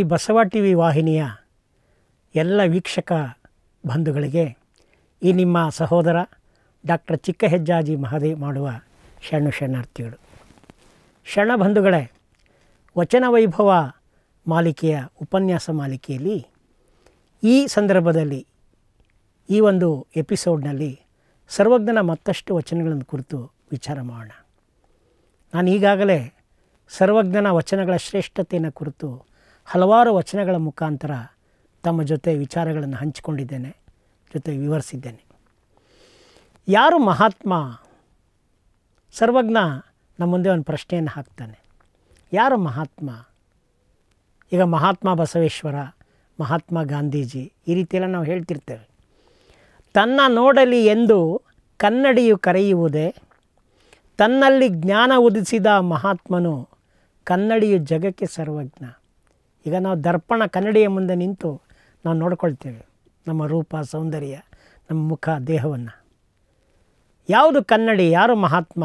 Shri Basava T V ವಾಹಿನಿಯ ಎಲ್ಲ ವೀಕ್ಷಕ ಬಂಧುಗಳಿಗೆ ಈ ನಿಮ್ಮ ಸಹೋದರ ಡಾಕ್ಟರ್ ಚಿಕ್ಕ ಹೆಜ್ಜಾಜಿ ಮಹದೇ ಮಾಡುವ ಶರಣು ಶರಣಾರ್ಥಿಗಳು ಶರಣ ಬಂಧುಗಳೇ ವಚನ ವೈಭವ ಮಾಲಿಕೆಯ ಉಪನ್ಯಾಸ ಮಾಲಿಕೆಯಲ್ಲಿ ಈ ಸಂದರ್ಭದಲ್ಲಿ ಈ ಒಂದು ಎಪಿಸೋಡ್ನಲ್ಲಿ ಸರ್ವಜ್ಞನ ಮತ್ತಷ್ಟು ವಚನಗಳನ್ನು ಕುರಿತು ವಿಚಾರ ಮಾಡೋಣ ನಾನು ಈಗಾಗಲೇ ಸರ್ವಜ್ಞನ ವಚನಗಳ ಶ್ರೇಷ್ಠತೆಯನ್ನು ಕುರಿತು ಹಲವಾರು ವಚನಗಳ ಮುಖಾಂತರ ತಮ್ಮ ಜೊತೆ ವಿಚಾರಗಳನ್ನು ಹಂಚಿಕೊಂಡಿದ್ದೇನೆ ಜೊತೆ ವಿವರಿಸಿದ್ದೇನೆ ಯಾರು ಮಹಾತ್ಮ ಸರ್ವಜ್ಞ ನಮ್ಮ ಮುಂದೆ ಒಂದು ಪ್ರಶ್ನೆಯನ್ನು ಹಾಕ್ತಾನೆ ಯಾರು ಮಹಾತ್ಮ ಈಗ ಮಹಾತ್ಮ ಬಸವೇಶ್ವರ ಮಹಾತ್ಮ ಗಾಂಧೀಜಿ ಈ ರೀತಿಯೆಲ್ಲ ನಾವು ಹೇಳ್ತಿರ್ತೇವೆ ತನ್ನ ನೋಡಲಿ ಎಂದು ಕನ್ನಡಿಯು ಕರೆಯುವುದೇ ತನ್ನಲ್ಲಿ ಜ್ಞಾನ ಉದಿಸಿದ ಮಹಾತ್ಮನು ಕನ್ನಡಿಯು ಜಗಕ್ಕೆ ಸರ್ವಜ್ಞ ಈಗ ನಾವು ದರ್ಪಣ ಕನ್ನಡಿಯ ಮುಂದೆ ನಿಂತು ನಾವು ನೋಡ್ಕೊಳ್ತೇವೆ ನಮ್ಮ ರೂಪ ಸೌಂದರ್ಯ ನಮ್ಮ ಮುಖ ದೇಹವನ್ನು ಯಾವುದು ಕನ್ನಡಿ ಯಾರು ಮಹಾತ್ಮ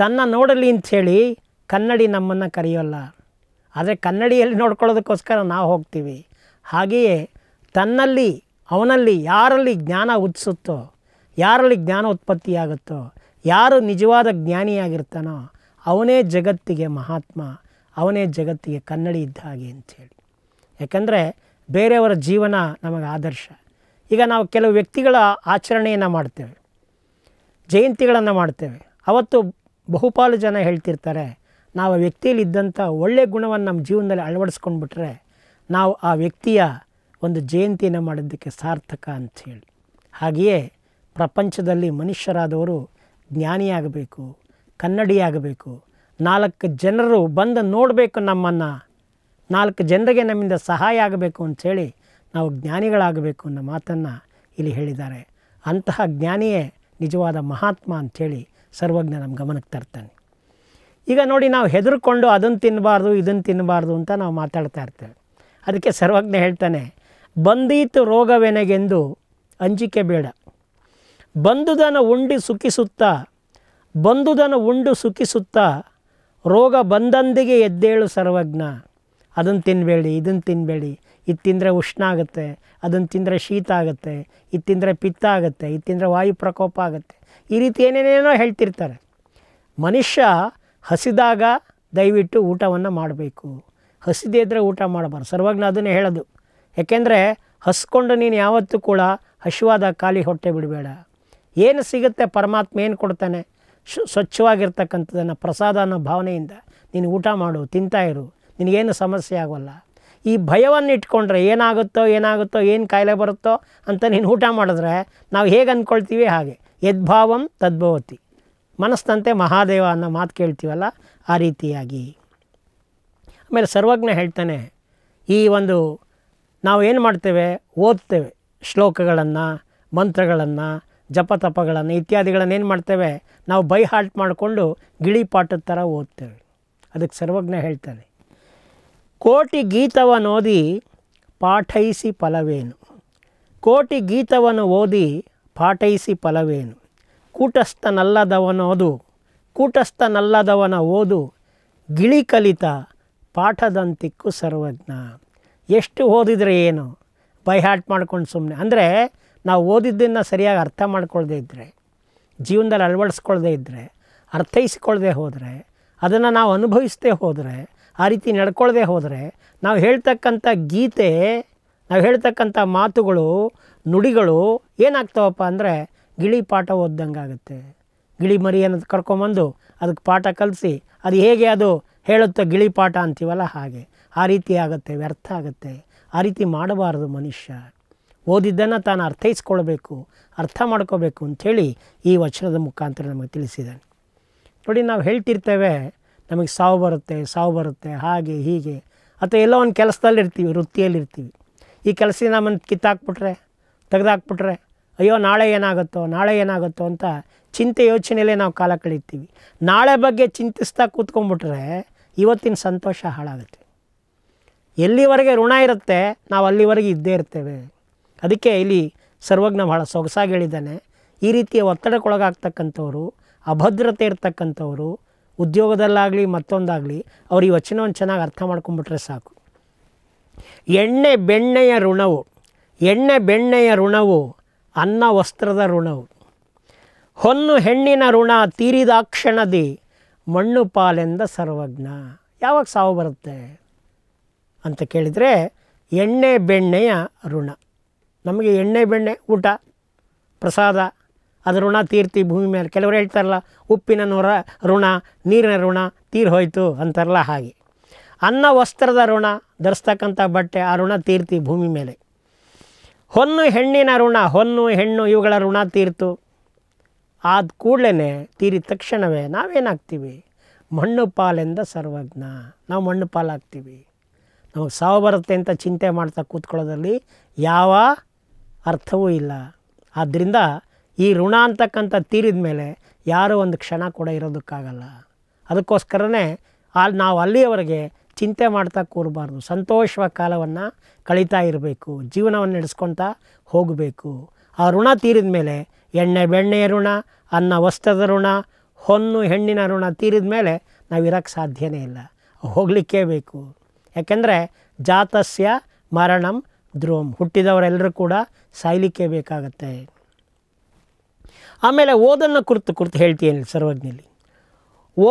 ತನ್ನ ನೋಡಲಿ ಅಂಥೇಳಿ ಕನ್ನಡಿ ನಮ್ಮನ್ನು ಕರೆಯೋಲ್ಲ ಆದರೆ ಕನ್ನಡಿಯಲ್ಲಿ ನೋಡ್ಕೊಳ್ಳೋದಕ್ಕೋಸ್ಕರ ನಾವು ಹೋಗ್ತೀವಿ ಹಾಗೆಯೇ ತನ್ನಲ್ಲಿ ಅವನಲ್ಲಿ ಯಾರಲ್ಲಿ ಜ್ಞಾನ ಉತ್ಸುತ್ತೋ ಯಾರಲ್ಲಿ ಜ್ಞಾನ ಉತ್ಪತ್ತಿಯಾಗುತ್ತೋ ಯಾರು ನಿಜವಾದ ಜ್ಞಾನಿಯಾಗಿರ್ತಾನೋ ಅವನೇ ಜಗತ್ತಿಗೆ ಮಹಾತ್ಮ ಅವನೇ ಜಗತ್ತಿಗೆ ಕನ್ನಡಿ ಇದ್ದ ಹಾಗೆ ಅಂಥೇಳಿ ಯಾಕಂದರೆ ಬೇರೆಯವರ ಜೀವನ ನಮಗೆ ಆದರ್ಶ ಈಗ ನಾವು ಕೆಲವು ವ್ಯಕ್ತಿಗಳ ಆಚರಣೆಯನ್ನು ಮಾಡ್ತೇವೆ ಜಯಂತಿಗಳನ್ನು ಮಾಡ್ತೇವೆ ಅವತ್ತು ಬಹುಪಾಲು ಜನ ಹೇಳ್ತಿರ್ತಾರೆ ನಾವು ವ್ಯಕ್ತಿಯಲ್ಲಿ ಇದ್ದಂಥ ಒಳ್ಳೆಯ ಗುಣವನ್ನು ನಮ್ಮ ಜೀವನದಲ್ಲಿ ಅಳವಡಿಸ್ಕೊಂಡ್ಬಿಟ್ರೆ ನಾವು ಆ ವ್ಯಕ್ತಿಯ ಒಂದು ಜಯಂತಿಯನ್ನು ಮಾಡೋದಕ್ಕೆ ಸಾರ್ಥಕ ಅಂಥೇಳಿ ಹಾಗೆಯೇ ಪ್ರಪಂಚದಲ್ಲಿ ಮನುಷ್ಯರಾದವರು ಜ್ಞಾನಿಯಾಗಬೇಕು ಕನ್ನಡಿಯಾಗಬೇಕು ನಾಲ್ಕು ಜನರು ಬಂದು ನೋಡಬೇಕು ನಮ್ಮನ್ನು ನಾಲ್ಕು ಜನರಿಗೆ ನಮ್ಮಿಂದ ಸಹಾಯ ಆಗಬೇಕು ಅಂಥೇಳಿ ನಾವು ಜ್ಞಾನಿಗಳಾಗಬೇಕು ಅನ್ನೋ ಮಾತನ್ನು ಇಲ್ಲಿ ಹೇಳಿದ್ದಾರೆ ಅಂತಹ ಜ್ಞಾನಿಯೇ ನಿಜವಾದ ಮಹಾತ್ಮ ಅಂಥೇಳಿ ಸರ್ವಜ್ಞ ನಮ್ಮ ಗಮನಕ್ಕೆ ತರ್ತಾನೆ ಈಗ ನೋಡಿ ನಾವು ಹೆದರ್ಕೊಂಡು ಅದನ್ನು ತಿನ್ನಬಾರ್ದು ಇದನ್ನು ತಿನ್ನಬಾರ್ದು ಅಂತ ನಾವು ಮಾತಾಡ್ತಾ ಇರ್ತೇವೆ ಅದಕ್ಕೆ ಸರ್ವಜ್ಞ ಹೇಳ್ತಾನೆ ಬಂದೀತು ರೋಗವೆನಗೆಂದು ಅಂಜಿಕೆ ಬೇಡ ಬಂದುದನ್ನು ಉಂಡಿ ಸುಖಿಸುತ್ತಾ ಬಂದುದನ್ನು ಉಂಡು ಸುಖಿಸುತ್ತಾ ರೋಗ ಬಂದಂದಿಗೆ ಎದ್ದೇಳು ಸರ್ವಜ್ಞ ಅದನ್ನು ತಿನ್ನಬೇಡಿ ಇದನ್ನು ತಿನ್ನಬೇಡಿ ಇದು ತಿಂದರೆ ಉಷ್ಣ ಆಗುತ್ತೆ ಅದನ್ನು ತಿಂದರೆ ಶೀತ ಆಗುತ್ತೆ ಇದು ತಿಂದರೆ ಪಿತ್ತ ಆಗುತ್ತೆ ಇದು ತಿಂದರೆ ವಾಯು ಪ್ರಕೋಪ ಆಗುತ್ತೆ ಈ ರೀತಿ ಏನೇನೇನೋ ಹೇಳ್ತಿರ್ತಾರೆ ಮನುಷ್ಯ ಹಸಿದಾಗ ದಯವಿಟ್ಟು ಊಟವನ್ನು ಮಾಡಬೇಕು ಹಸಿದೇ ಇದ್ದರೆ ಊಟ ಮಾಡಬಾರ್ದು ಸರ್ವಜ್ಞ ಅದನ್ನೇ ಹೇಳೋದು ಯಾಕೆಂದರೆ ಹಸ್ಕೊಂಡು ನೀನು ಯಾವತ್ತೂ ಕೂಡ ಹಸಿವಾದ ಖಾಲಿ ಹೊಟ್ಟೆ ಬಿಡಬೇಡ ಏನು ಸಿಗುತ್ತೆ ಪರಮಾತ್ಮ ಏನು ಕೊಡ್ತಾನೆ ಶು ಸ್ವಚ್ಛವಾಗಿರ್ತಕ್ಕಂಥದ್ದನ್ನು ಪ್ರಸಾದ ಅನ್ನೋ ಭಾವನೆಯಿಂದ ನೀನು ಊಟ ಮಾಡು ತಿಂತಾಯಿರು ನಿನಗೇನು ಸಮಸ್ಯೆ ಆಗೋಲ್ಲ ಈ ಭಯವನ್ನು ಇಟ್ಕೊಂಡ್ರೆ ಏನಾಗುತ್ತೋ ಏನಾಗುತ್ತೋ ಏನು ಕಾಯಿಲೆ ಬರುತ್ತೋ ಅಂತ ನೀನು ಊಟ ಮಾಡಿದ್ರೆ ನಾವು ಹೇಗೆ ಅಂದ್ಕೊಳ್ತೀವಿ ಹಾಗೆ ಯದ್ಭಾವಂ ತದ್ಭವತಿ ಮನಸ್ಸಂತೆ ಮಹಾದೇವ ಅನ್ನೋ ಮಾತು ಕೇಳ್ತೀವಲ್ಲ ಆ ರೀತಿಯಾಗಿ ಆಮೇಲೆ ಸರ್ವಜ್ಞ ಹೇಳ್ತಾನೆ ಈ ಒಂದು ನಾವು ಏನು ಮಾಡ್ತೇವೆ ಓದ್ತೇವೆ ಶ್ಲೋಕಗಳನ್ನು ಮಂತ್ರಗಳನ್ನು ಜಪ ತಪಗಳನ್ನು ಇತ್ಯಾದಿಗಳನ್ನು ಏನು ಮಾಡ್ತೇವೆ ನಾವು ಬೈ ಹಾಲ್ಟ್ ಮಾಡಿಕೊಂಡು ಗಿಳಿ ಪಾಠದ ಥರ ಓದ್ತೇವೆ ಅದಕ್ಕೆ ಸರ್ವಜ್ಞ ಹೇಳ್ತಾನೆ ಕೋಟಿ ಗೀತವನ್ನು ಓದಿ ಪಾಠೈಸಿ ಫಲವೇನು ಕೋಟಿ ಗೀತವನ್ನು ಓದಿ ಪಾಠೈಸಿ ಫಲವೇನು ಓದು ಕೂಟಸ್ಥನಲ್ಲದವನ ಓದು ಗಿಳಿ ಕಲಿತ ಪಾಠದಂತಿಕ್ಕು ಸರ್ವಜ್ಞ ಎಷ್ಟು ಓದಿದರೆ ಏನು ಬೈಹಾಟ್ ಮಾಡ್ಕೊಂಡು ಸುಮ್ಮನೆ ಅಂದರೆ ನಾವು ಓದಿದ್ದನ್ನು ಸರಿಯಾಗಿ ಅರ್ಥ ಮಾಡ್ಕೊಳ್ಳದೇ ಇದ್ದರೆ ಜೀವನದಲ್ಲಿ ಅಳವಡಿಸ್ಕೊಳ್ದೇ ಇದ್ದರೆ ಅರ್ಥೈಸ್ಕೊಳ್ದೇ ಹೋದರೆ ಅದನ್ನು ನಾವು ಅನುಭವಿಸದೇ ಹೋದರೆ ಆ ರೀತಿ ನಡ್ಕೊಳ್ಳದೆ ಹೋದರೆ ನಾವು ಹೇಳ್ತಕ್ಕಂಥ ಗೀತೆ ನಾವು ಹೇಳ್ತಕ್ಕಂಥ ಮಾತುಗಳು ನುಡಿಗಳು ಏನಾಗ್ತಾವಪ್ಪ ಅಂದರೆ ಗಿಳಿ ಪಾಠ ಓದ್ದಂಗೆ ಆಗುತ್ತೆ ಗಿಳಿ ಮರಿ ಅನ್ನೋದು ಕರ್ಕೊಂಬಂದು ಅದಕ್ಕೆ ಪಾಠ ಕಲಿಸಿ ಅದು ಹೇಗೆ ಅದು ಹೇಳುತ್ತೋ ಗಿಳಿ ಪಾಠ ಅಂತೀವಲ್ಲ ಹಾಗೆ ಆ ರೀತಿ ಆಗುತ್ತೆ ವ್ಯರ್ಥ ಆಗುತ್ತೆ ಆ ರೀತಿ ಮಾಡಬಾರದು ಮನುಷ್ಯ ಓದಿದ್ದನ್ನು ತಾನು ಅರ್ಥೈಸ್ಕೊಳ್ಬೇಕು ಅರ್ಥ ಮಾಡ್ಕೋಬೇಕು ಅಂಥೇಳಿ ಈ ವಚನದ ಮುಖಾಂತರ ನಮಗೆ ತಿಳಿಸಿದ್ದಾನೆ ನೋಡಿ ನಾವು ಹೇಳ್ತಿರ್ತೇವೆ ನಮಗೆ ಸಾವು ಬರುತ್ತೆ ಸಾವು ಬರುತ್ತೆ ಹಾಗೆ ಹೀಗೆ ಅಥವಾ ಎಲ್ಲೋ ಒಂದು ಕೆಲಸದಲ್ಲಿರ್ತೀವಿ ವೃತ್ತಿಯಲ್ಲಿರ್ತೀವಿ ಈ ಕೆಲಸದಿಂದ ನಮ್ಮನ್ನು ಕಿತ್ತಾಕ್ಬಿಟ್ರೆ ತೆಗೆದಾಕ್ಬಿಟ್ರೆ ಅಯ್ಯೋ ನಾಳೆ ಏನಾಗುತ್ತೋ ನಾಳೆ ಏನಾಗುತ್ತೋ ಅಂತ ಚಿಂತೆ ಯೋಚನೆಯಲ್ಲೇ ನಾವು ಕಾಲ ಕಳೀತೀವಿ ನಾಳೆ ಬಗ್ಗೆ ಚಿಂತಿಸ್ತಾ ಕೂತ್ಕೊಂಡ್ಬಿಟ್ರೆ ಇವತ್ತಿನ ಸಂತೋಷ ಹಾಳಾಗುತ್ತೆ ಎಲ್ಲಿವರೆಗೆ ಋಣ ಇರುತ್ತೆ ನಾವು ಅಲ್ಲಿವರೆಗೆ ಇದ್ದೇ ಇರ್ತೇವೆ ಅದಕ್ಕೆ ಇಲ್ಲಿ ಸರ್ವಜ್ಞ ಬಹಳ ಸೊಗಸಾಗಿ ಹೇಳಿದ್ದಾನೆ ಈ ರೀತಿಯ ಒತ್ತಡಕ್ಕೊಳಗಾಗ್ತಕ್ಕಂಥವ್ರು ಅಭದ್ರತೆ ಇರ್ತಕ್ಕಂಥವ್ರು ಉದ್ಯೋಗದಲ್ಲಾಗಲಿ ಮತ್ತೊಂದಾಗಲಿ ಅವರು ಈ ವಚನವನ್ನು ಚೆನ್ನಾಗಿ ಅರ್ಥ ಮಾಡ್ಕೊಂಬಿಟ್ರೆ ಸಾಕು ಎಣ್ಣೆ ಬೆಣ್ಣೆಯ ಋಣವು ಎಣ್ಣೆ ಬೆಣ್ಣೆಯ ಋಣವು ಅನ್ನ ವಸ್ತ್ರದ ಋಣವು ಹೊನ್ನು ಹೆಣ್ಣಿನ ಋಣ ತೀರಿದಾಕ್ಷಣದಿ ಮಣ್ಣು ಪಾಲೆಂದ ಸರ್ವಜ್ಞ ಯಾವಾಗ ಸಾವು ಬರುತ್ತೆ ಅಂತ ಕೇಳಿದರೆ ಎಣ್ಣೆ ಬೆಣ್ಣೆಯ ಋಣ ನಮಗೆ ಎಣ್ಣೆ ಬೆಣ್ಣೆ ಊಟ ಪ್ರಸಾದ ಅದು ಋಣ ತೀರ್ತಿ ಭೂಮಿ ಮೇಲೆ ಕೆಲವರು ಹೇಳ್ತಾರಲ್ಲ ಉಪ್ಪಿನ ಋಣ ನೀರಿನ ಋಣ ತೀರ್ ಹೋಯಿತು ಅಂತಾರಲ್ಲ ಹಾಗೆ ಅನ್ನ ವಸ್ತ್ರದ ಋಣ ಧರಿಸ್ತಕ್ಕಂಥ ಬಟ್ಟೆ ಆ ಋಣ ತೀರ್ತಿ ಭೂಮಿ ಮೇಲೆ ಹೊನ್ನು ಹೆಣ್ಣಿನ ಋಣ ಹೊನ್ನು ಹೆಣ್ಣು ಇವುಗಳ ಋಣ ತೀರ್ತು ಆದ ಕೂಡಲೇ ತೀರಿದ ತಕ್ಷಣವೇ ನಾವೇನಾಗ್ತೀವಿ ಮಣ್ಣು ಪಾಲೆಂದ ಸರ್ವಜ್ಞ ನಾವು ಮಣ್ಣು ಪಾಲಾಗ್ತೀವಿ ನಮಗೆ ಸಾವು ಬರುತ್ತೆ ಅಂತ ಚಿಂತೆ ಮಾಡ್ತಾ ಕೂತ್ಕೊಳ್ಳೋದ್ರಲ್ಲಿ ಯಾವ ಅರ್ಥವೂ ಇಲ್ಲ ಆದ್ದರಿಂದ ಈ ಋಣ ಅಂತಕ್ಕಂಥ ತೀರಿದ ಮೇಲೆ ಯಾರೂ ಒಂದು ಕ್ಷಣ ಕೂಡ ಇರೋದಕ್ಕಾಗಲ್ಲ ಅದಕ್ಕೋಸ್ಕರನೇ ಅಲ್ಲಿ ನಾವು ಅಲ್ಲಿಯವರೆಗೆ ಚಿಂತೆ ಮಾಡ್ತಾ ಕೂರಬಾರ್ದು ಸಂತೋಷವ ಕಾಲವನ್ನು ಕಳೀತಾ ಇರಬೇಕು ಜೀವನವನ್ನು ನಡೆಸ್ಕೊತಾ ಹೋಗಬೇಕು ಆ ಋಣ ತೀರಿದ ಮೇಲೆ ಎಣ್ಣೆ ಬೆಣ್ಣೆಯ ಋಣ ಅನ್ನ ವಸ್ತ್ರದ ಋಣ ಹೊನ್ನು ಹೆಣ್ಣಿನ ಋಣ ತೀರಿದ ಮೇಲೆ ನಾವು ಇರೋಕ್ಕೆ ಸಾಧ್ಯವೇ ಇಲ್ಲ ಹೋಗಲಿಕ್ಕೇ ಬೇಕು ಯಾಕೆಂದರೆ ಜಾತಸ್ಯ ಮರಣಂ ಧ್ರುವಂ ಹುಟ್ಟಿದವರೆಲ್ಲರೂ ಕೂಡ ಸಾಯ್ಲಿಕ್ಕೆ ಬೇಕಾಗತ್ತೆ ಆಮೇಲೆ ಓದನ್ನು ಕುರ್ತು ಕುರಿತು ಹೇಳ್ತೀನಿ ಸರ್ವಜ್ಞಲ್ಲಿ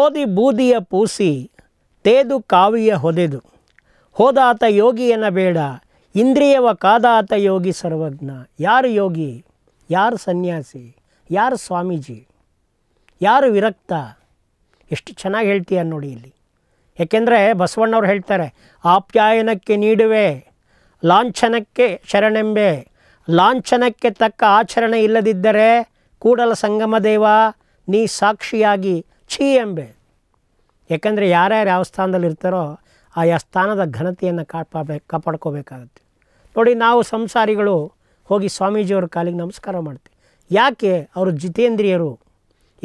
ಓದಿ ಬೂದಿಯ ಪೂಸಿ ತೇದು ಕಾವಿಯ ಹೊದೆದು ಹೋದಾತ ಯೋಗಿಯನ ಬೇಡ ಇಂದ್ರಿಯವ ಕಾದಾತ ಯೋಗಿ ಸರ್ವಜ್ಞ ಯಾರು ಯೋಗಿ ಯಾರು ಸನ್ಯಾಸಿ ಯಾರು ಸ್ವಾಮೀಜಿ ಯಾರು ವಿರಕ್ತ ಎಷ್ಟು ಚೆನ್ನಾಗಿ ಹೇಳ್ತೀಯ ನೋಡಿ ಇಲ್ಲಿ ಏಕೆಂದರೆ ಬಸವಣ್ಣವ್ರು ಹೇಳ್ತಾರೆ ಆಪ್ಯಾಯನಕ್ಕೆ ನೀಡುವೆ ಲಾಂಛನಕ್ಕೆ ಶರಣೆಂಬೆ ಲಾಂಛನಕ್ಕೆ ತಕ್ಕ ಆಚರಣೆ ಇಲ್ಲದಿದ್ದರೆ ಕೂಡಲ ದೇವ ನೀ ಸಾಕ್ಷಿಯಾಗಿ ಛೀ ಎಂಬೆ ಯಾಕಂದರೆ ಯಾರ್ಯಾರು ಯಾವ ಸ್ಥಾನದಲ್ಲಿರ್ತಾರೋ ಇರ್ತಾರೋ ಆಯಾ ಸ್ಥಾನದ ಘನತೆಯನ್ನು ಕಾಪಾಡಬೇಕು ಕಾಪಾಡ್ಕೋಬೇಕಾಗತ್ತೆ ನೋಡಿ ನಾವು ಸಂಸಾರಿಗಳು ಹೋಗಿ ಸ್ವಾಮೀಜಿಯವರ ಕಾಲಿಗೆ ನಮಸ್ಕಾರ ಮಾಡ್ತೀವಿ ಯಾಕೆ ಅವರು ಜಿತೇಂದ್ರಿಯರು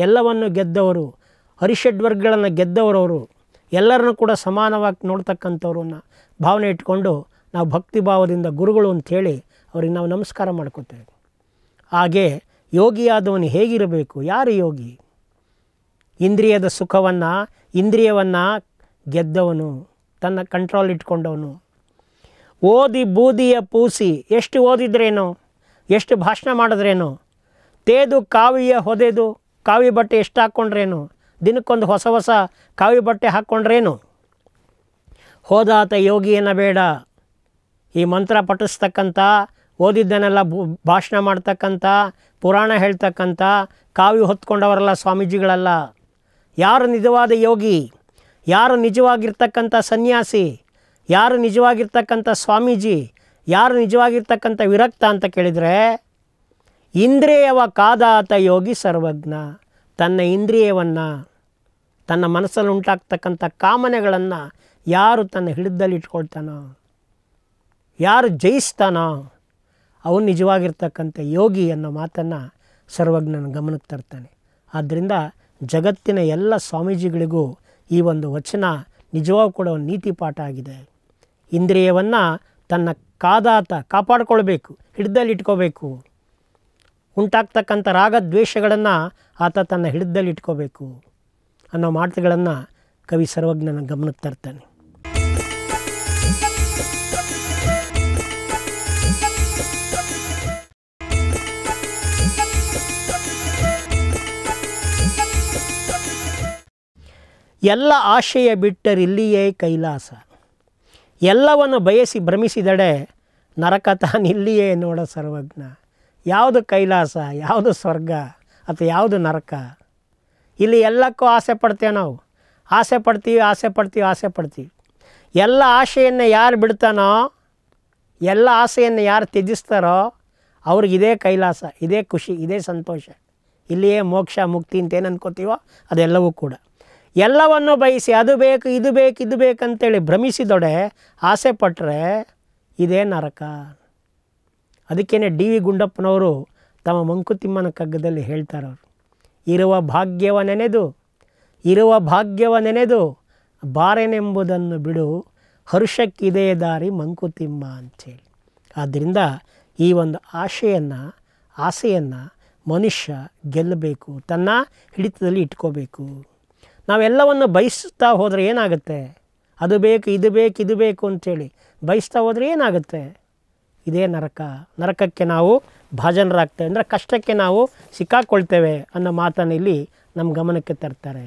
ಎಲ್ಲವನ್ನು ಗೆದ್ದವರು ಹರಿಷಡ್ವರ್ಗಗಳನ್ನು ಗೆದ್ದವರವರು ಎಲ್ಲರನ್ನು ಕೂಡ ಸಮಾನವಾಗಿ ನೋಡ್ತಕ್ಕಂಥವ್ರನ್ನ ಭಾವನೆ ಇಟ್ಕೊಂಡು ನಾವು ಭಕ್ತಿ ಭಾವದಿಂದ ಗುರುಗಳು ಅಂಥೇಳಿ ಅವ್ರಿಗೆ ನಾವು ನಮಸ್ಕಾರ ಮಾಡ್ಕೋತೇವೆ ಹಾಗೆ ಯೋಗಿಯಾದವನು ಹೇಗಿರಬೇಕು ಯಾರು ಯೋಗಿ ಇಂದ್ರಿಯದ ಸುಖವನ್ನು ಇಂದ್ರಿಯವನ್ನು ಗೆದ್ದವನು ತನ್ನ ಕಂಟ್ರೋಲ್ ಇಟ್ಕೊಂಡವನು ಓದಿ ಬೂದಿಯ ಪೂಸಿ ಎಷ್ಟು ಓದಿದ್ರೇನೋ ಎಷ್ಟು ಭಾಷಣ ಮಾಡಿದ್ರೇನೋ ತೇದು ಕಾವಿಯ ಹೊದೆದು ಕಾವಿ ಬಟ್ಟೆ ಎಷ್ಟು ಹಾಕ್ಕೊಂಡ್ರೇನು ದಿನಕ್ಕೊಂದು ಹೊಸ ಹೊಸ ಕಾವಿ ಬಟ್ಟೆ ಹಾಕ್ಕೊಂಡ್ರೇನು ಹೋದಾತ ಯೋಗಿಯನ್ನು ಬೇಡ ಈ ಮಂತ್ರ ಪಠಿಸ್ತಕ್ಕಂಥ ಓದಿದ್ದನ್ನೆಲ್ಲ ಭಾಷಣ ಮಾಡ್ತಕ್ಕಂಥ ಪುರಾಣ ಹೇಳ್ತಕ್ಕಂಥ ಕಾವ್ಯ ಹೊತ್ಕೊಂಡವರಲ್ಲ ಸ್ವಾಮೀಜಿಗಳಲ್ಲ ಯಾರು ನಿಜವಾದ ಯೋಗಿ ಯಾರು ನಿಜವಾಗಿರ್ತಕ್ಕಂಥ ಸನ್ಯಾಸಿ ಯಾರು ನಿಜವಾಗಿರ್ತಕ್ಕಂಥ ಸ್ವಾಮೀಜಿ ಯಾರು ನಿಜವಾಗಿರ್ತಕ್ಕಂಥ ವಿರಕ್ತ ಅಂತ ಕೇಳಿದರೆ ಇಂದ್ರಿಯವ ಕಾದಾತ ಯೋಗಿ ಸರ್ವಜ್ಞ ತನ್ನ ಇಂದ್ರಿಯವನ್ನು ತನ್ನ ಮನಸ್ಸಲ್ಲಿ ಉಂಟಾಗ್ತಕ್ಕಂಥ ಕಾಮನೆಗಳನ್ನು ಯಾರು ತನ್ನ ಹಿಡಿದಲ್ಲಿ ಇಟ್ಕೊಳ್ತಾನೋ ಯಾರು ಜಯಿಸ್ತಾನೋ ಅವನು ನಿಜವಾಗಿರ್ತಕ್ಕಂಥ ಯೋಗಿ ಅನ್ನೋ ಮಾತನ್ನು ಸರ್ವಜ್ಞನ ಗಮನಕ್ಕೆ ತರ್ತಾನೆ ಆದ್ದರಿಂದ ಜಗತ್ತಿನ ಎಲ್ಲ ಸ್ವಾಮೀಜಿಗಳಿಗೂ ಈ ಒಂದು ವಚನ ನಿಜವಾಗೂ ಕೂಡ ಒಂದು ನೀತಿ ಪಾಠ ಆಗಿದೆ ಇಂದ್ರಿಯವನ್ನು ತನ್ನ ಕಾದಾತ ಕಾಪಾಡಿಕೊಳ್ಬೇಕು ಹಿಡ್ದಲ್ಲಿ ಇಟ್ಕೋಬೇಕು ಉಂಟಾಗ್ತಕ್ಕಂಥ ರಾಗ ಆತ ತನ್ನ ಹಿಡ್ದಲ್ಲಿ ಇಟ್ಕೋಬೇಕು ಅನ್ನೋ ಮಾತುಗಳನ್ನು ಕವಿ ಸರ್ವಜ್ಞನ ಗಮನಕ್ಕೆ ತರ್ತಾನೆ ಎಲ್ಲ ಆಶಯ ಬಿಟ್ಟರಿಲ್ಲಿಯೇ ಕೈಲಾಸ ಎಲ್ಲವನ್ನು ಬಯಸಿ ಭ್ರಮಿಸಿದಡೆ ನರಕ ಇಲ್ಲಿಯೇ ನೋಡ ಸರ್ವಜ್ಞ ಯಾವುದು ಕೈಲಾಸ ಯಾವುದು ಸ್ವರ್ಗ ಅಥವಾ ಯಾವುದು ನರಕ ಇಲ್ಲಿ ಎಲ್ಲಕ್ಕೂ ಆಸೆ ಪಡ್ತೇವೆ ನಾವು ಆಸೆ ಪಡ್ತೀವಿ ಆಸೆ ಪಡ್ತೀವಿ ಆಸೆ ಪಡ್ತೀವಿ ಎಲ್ಲ ಆಶೆಯನ್ನು ಯಾರು ಬಿಡ್ತಾನೋ ಎಲ್ಲ ಆಸೆಯನ್ನು ಯಾರು ತ್ಯಜಿಸ್ತಾರೋ ಅವ್ರಿಗೆ ಇದೇ ಕೈಲಾಸ ಇದೇ ಖುಷಿ ಇದೇ ಸಂತೋಷ ಇಲ್ಲಿಯೇ ಮೋಕ್ಷ ಮುಕ್ತಿ ಅಂತ ಏನು ಅನ್ಕೋತೀವೋ ಅದೆಲ್ಲವೂ ಕೂಡ ಎಲ್ಲವನ್ನು ಬಯಸಿ ಅದು ಬೇಕು ಇದು ಬೇಕು ಇದು ಬೇಕಂತೇಳಿ ಭ್ರಮಿಸಿದೊಡೆ ಆಸೆ ಪಟ್ಟರೆ ಇದೇ ನರಕ ಅದಕ್ಕೇ ಡಿ ವಿ ಗುಂಡಪ್ಪನವರು ತಮ್ಮ ಮಂಕುತಿಮ್ಮನ ಕಗ್ಗದಲ್ಲಿ ಹೇಳ್ತಾರವರು ಇರುವ ಭಾಗ್ಯವ ನೆನೆದು ಇರುವ ಭಾಗ್ಯವ ನೆನೆದು ಬಾರೆನೆಂಬುದನ್ನು ಬಿಡು ಹರ್ಷಕ್ಕಿದೆಯೇ ದಾರಿ ಮಂಕುತಿಮ್ಮ ಅಂಥೇಳಿ ಆದ್ದರಿಂದ ಈ ಒಂದು ಆಶೆಯನ್ನು ಆಸೆಯನ್ನು ಮನುಷ್ಯ ಗೆಲ್ಲಬೇಕು ತನ್ನ ಹಿಡಿತದಲ್ಲಿ ಇಟ್ಕೋಬೇಕು ನಾವೆಲ್ಲವನ್ನು ಬಯಸ್ತಾ ಹೋದರೆ ಏನಾಗುತ್ತೆ ಅದು ಬೇಕು ಇದು ಬೇಕು ಇದು ಬೇಕು ಅಂಥೇಳಿ ಬಯಸ್ತಾ ಹೋದರೆ ಏನಾಗುತ್ತೆ ಇದೇ ನರಕ ನರಕಕ್ಕೆ ನಾವು ಭಾಜನರಾಗ್ತೇವೆ ಅಂದರೆ ಕಷ್ಟಕ್ಕೆ ನಾವು ಸಿಕ್ಕಾಕ್ಕೊಳ್ತೇವೆ ಅನ್ನೋ ಮಾತನ್ನು ಇಲ್ಲಿ ನಮ್ಮ ಗಮನಕ್ಕೆ ತರ್ತಾರೆ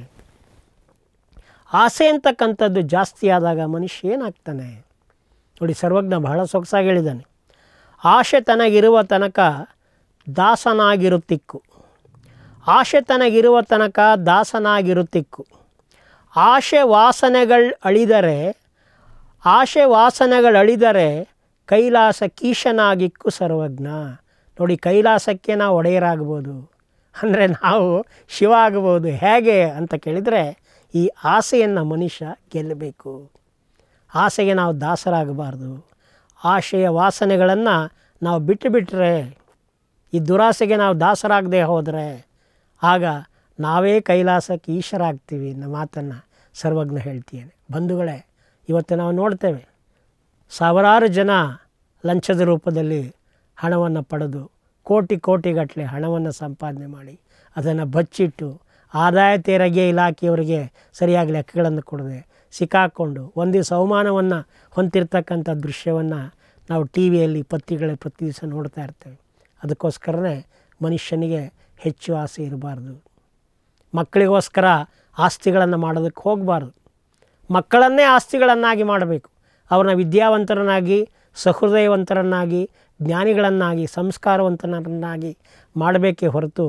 ಆಸೆ ಅಂತಕ್ಕಂಥದ್ದು ಜಾಸ್ತಿ ಆದಾಗ ಮನುಷ್ಯ ಏನಾಗ್ತಾನೆ ನೋಡಿ ಸರ್ವಜ್ಞ ಬಹಳ ಸೊಗಸಾಗಿ ಹೇಳಿದ್ದಾನೆ ಆಶೆ ತನಗಿರುವ ತನಕ ದಾಸನಾಗಿರುತ್ತಿಕ್ಕು ಆಶೆ ತನಗಿರುವ ತನಕ ದಾಸನಾಗಿರುತ್ತಿಕ್ಕು ಆಶೆ ವಾಸನೆಗಳು ಅಳಿದರೆ ಆಶೆ ವಾಸನೆಗಳು ಅಳಿದರೆ ಕೈಲಾಸ ಕೀಶನಾಗಿಕ್ಕು ಸರ್ವಜ್ಞ ನೋಡಿ ಕೈಲಾಸಕ್ಕೆ ನಾವು ಒಡೆಯರಾಗ್ಬೋದು ಅಂದರೆ ನಾವು ಶಿವ ಆಗ್ಬೋದು ಹೇಗೆ ಅಂತ ಕೇಳಿದರೆ ಈ ಆಸೆಯನ್ನು ಮನುಷ್ಯ ಗೆಲ್ಲಬೇಕು ಆಸೆಗೆ ನಾವು ದಾಸರಾಗಬಾರ್ದು ಆಶೆಯ ವಾಸನೆಗಳನ್ನು ನಾವು ಬಿಟ್ಟುಬಿಟ್ರೆ ಈ ದುರಾಸೆಗೆ ನಾವು ದಾಸರಾಗದೆ ಹೋದರೆ ಆಗ ನಾವೇ ಕೈಲಾಸಕ್ಕೆ ಈಶರಾಗ್ತೀವಿ ಅನ್ನೋ ಮಾತನ್ನು ಸರ್ವಜ್ಞ ಹೇಳ್ತೀನಿ ಬಂಧುಗಳೇ ಇವತ್ತು ನಾವು ನೋಡ್ತೇವೆ ಸಾವಿರಾರು ಜನ ಲಂಚದ ರೂಪದಲ್ಲಿ ಹಣವನ್ನು ಪಡೆದು ಕೋಟಿ ಕೋಟಿಗಟ್ಟಲೆ ಹಣವನ್ನು ಸಂಪಾದನೆ ಮಾಡಿ ಅದನ್ನು ಬಚ್ಚಿಟ್ಟು ಆದಾಯ ತೆರಿಗೆ ಇಲಾಖೆಯವರಿಗೆ ಸರಿಯಾಗಿ ಲೆಕ್ಕಗಳನ್ನು ಕೊಡದೆ ಸಿಕ್ಕಾಕ್ಕೊಂಡು ಒಂದೇ ಅವಮಾನವನ್ನು ಹೊಂದಿರತಕ್ಕಂಥ ದೃಶ್ಯವನ್ನು ನಾವು ಟಿ ವಿಯಲ್ಲಿ ಪತ್ರಿಕೆಗಳ ಪ್ರತಿ ದಿವಸ ನೋಡ್ತಾ ಇರ್ತೇವೆ ಅದಕ್ಕೋಸ್ಕರನೇ ಮನುಷ್ಯನಿಗೆ ಹೆಚ್ಚು ಆಸೆ ಇರಬಾರ್ದು ಮಕ್ಕಳಿಗೋಸ್ಕರ ಆಸ್ತಿಗಳನ್ನು ಮಾಡೋದಕ್ಕೆ ಹೋಗಬಾರ್ದು ಮಕ್ಕಳನ್ನೇ ಆಸ್ತಿಗಳನ್ನಾಗಿ ಮಾಡಬೇಕು ಅವ್ರನ್ನ ವಿದ್ಯಾವಂತರನ್ನಾಗಿ ಸಹೃದಯವಂತರನ್ನಾಗಿ ಜ್ಞಾನಿಗಳನ್ನಾಗಿ ಸಂಸ್ಕಾರವಂತನನ್ನಾಗಿ ಮಾಡಬೇಕೇ ಹೊರತು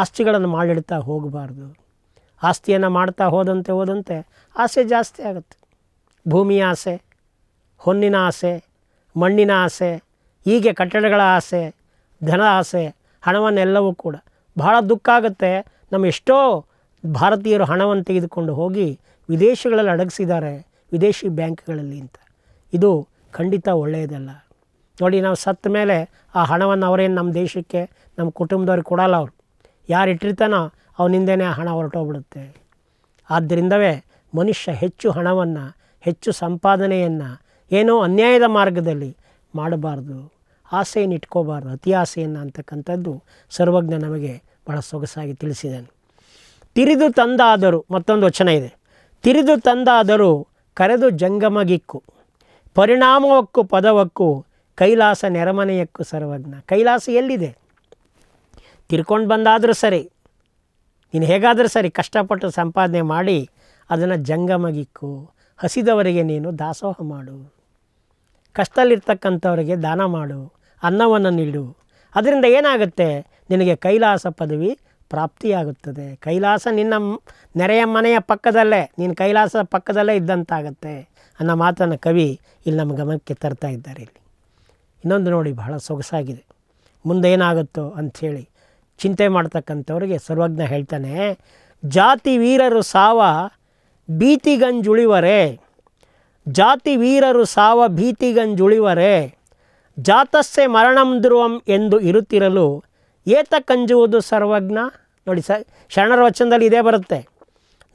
ಆಸ್ತಿಗಳನ್ನು ಮಾಡಿಡ್ತಾ ಹೋಗಬಾರ್ದು ಆಸ್ತಿಯನ್ನು ಮಾಡ್ತಾ ಹೋದಂತೆ ಹೋದಂತೆ ಆಸೆ ಜಾಸ್ತಿ ಆಗುತ್ತೆ ಭೂಮಿಯ ಆಸೆ ಹೊನ್ನಿನ ಆಸೆ ಮಣ್ಣಿನ ಆಸೆ ಹೀಗೆ ಕಟ್ಟಡಗಳ ಆಸೆ ಧನ ಆಸೆ ಹಣವನ್ನೆಲ್ಲವೂ ಕೂಡ ಭಾಳ ದುಃಖ ಆಗುತ್ತೆ ನಮ್ಮ ಎಷ್ಟೋ ಭಾರತೀಯರು ಹಣವನ್ನು ತೆಗೆದುಕೊಂಡು ಹೋಗಿ ವಿದೇಶಗಳಲ್ಲಿ ಅಡಗಿಸಿದ್ದಾರೆ ವಿದೇಶಿ ಬ್ಯಾಂಕ್ಗಳಲ್ಲಿ ಅಂತ ಇದು ಖಂಡಿತ ಒಳ್ಳೆಯದಲ್ಲ ನೋಡಿ ನಾವು ಸತ್ತ ಮೇಲೆ ಆ ಹಣವನ್ನು ಅವರೇನು ನಮ್ಮ ದೇಶಕ್ಕೆ ನಮ್ಮ ಕುಟುಂಬದವ್ರಿಗೆ ಕೊಡಲ್ಲ ಅವರು ಯಾರು ಇಟ್ಟಿರ್ತಾನೋ ಅವನಿಂದನೇ ಆ ಹಣ ಹೊರಟೋಗ್ಬಿಡುತ್ತೆ ಆದ್ದರಿಂದವೇ ಮನುಷ್ಯ ಹೆಚ್ಚು ಹಣವನ್ನು ಹೆಚ್ಚು ಸಂಪಾದನೆಯನ್ನು ಏನೋ ಅನ್ಯಾಯದ ಮಾರ್ಗದಲ್ಲಿ ಮಾಡಬಾರ್ದು ಆಸೆಯನ್ನು ಇಟ್ಕೋಬಾರ್ದು ಅತಿ ಆಸೆಯನ್ನು ಅಂತಕ್ಕಂಥದ್ದು ಸರ್ವಜ್ಞ ನಮಗೆ ಬಹಳ ಸೊಗಸಾಗಿ ತಿಳಿಸಿದ್ದಾನೆ ತಿರಿದು ತಂದಾದರೂ ಮತ್ತೊಂದು ವಚನ ಇದೆ ತಿರಿದು ತಂದಾದರೂ ಕರೆದು ಜಂಗಮಗಿಕ್ಕು ಪರಿಣಾಮವಕ್ಕು ಪದವಕ್ಕು ಕೈಲಾಸ ನೆರಮನೆಯಕ್ಕೂ ಸರ್ವಜ್ಞ ಕೈಲಾಸ ಎಲ್ಲಿದೆ ತಿರ್ಕೊಂಡು ಬಂದಾದರೂ ಸರಿ ನೀನು ಹೇಗಾದರೂ ಸರಿ ಕಷ್ಟಪಟ್ಟು ಸಂಪಾದನೆ ಮಾಡಿ ಅದನ್ನು ಜಂಗಮಗಿಕ್ಕು ಹಸಿದವರಿಗೆ ನೀನು ದಾಸೋಹ ಮಾಡು ಕಷ್ಟದಲ್ಲಿರ್ತಕ್ಕಂಥವ್ರಿಗೆ ದಾನ ಮಾಡು ಅನ್ನವನ್ನು ನೀಡು ಅದರಿಂದ ಏನಾಗುತ್ತೆ ನಿನಗೆ ಕೈಲಾಸ ಪದವಿ ಪ್ರಾಪ್ತಿಯಾಗುತ್ತದೆ ಕೈಲಾಸ ನಿನ್ನ ನೆರೆಯ ಮನೆಯ ಪಕ್ಕದಲ್ಲೇ ನೀನು ಕೈಲಾಸ ಪಕ್ಕದಲ್ಲೇ ಇದ್ದಂತಾಗುತ್ತೆ ಅನ್ನೋ ಮಾತನ್ನು ಕವಿ ಇಲ್ಲಿ ನಮ್ಮ ಗಮನಕ್ಕೆ ತರ್ತಾ ಇದ್ದಾರೆ ಇಲ್ಲಿ ಇನ್ನೊಂದು ನೋಡಿ ಬಹಳ ಸೊಗಸಾಗಿದೆ ಮುಂದೆ ಏನಾಗುತ್ತೋ ಅಂಥೇಳಿ ಚಿಂತೆ ಮಾಡ್ತಕ್ಕಂಥವ್ರಿಗೆ ಸರ್ವಜ್ಞ ಹೇಳ್ತಾನೆ ಜಾತಿ ವೀರರು ಸಾವ ಬೀತಿಗಂಜುಳಿವರೇ ಜಾತಿ ವೀರರು ಸಾವ ಭೀತಿಗಂಜುಳಿವರೇ ಜಾತಸ್ಸೆ ಮರಣಂ ಧ್ರುವಂ ಎಂದು ಇರುತ್ತಿರಲು ಏತ ಕಂಜುವುದು ಸರ್ವಜ್ಞ ನೋಡಿ ಸ ಶರಣರ ವಚನದಲ್ಲಿ ಇದೇ ಬರುತ್ತೆ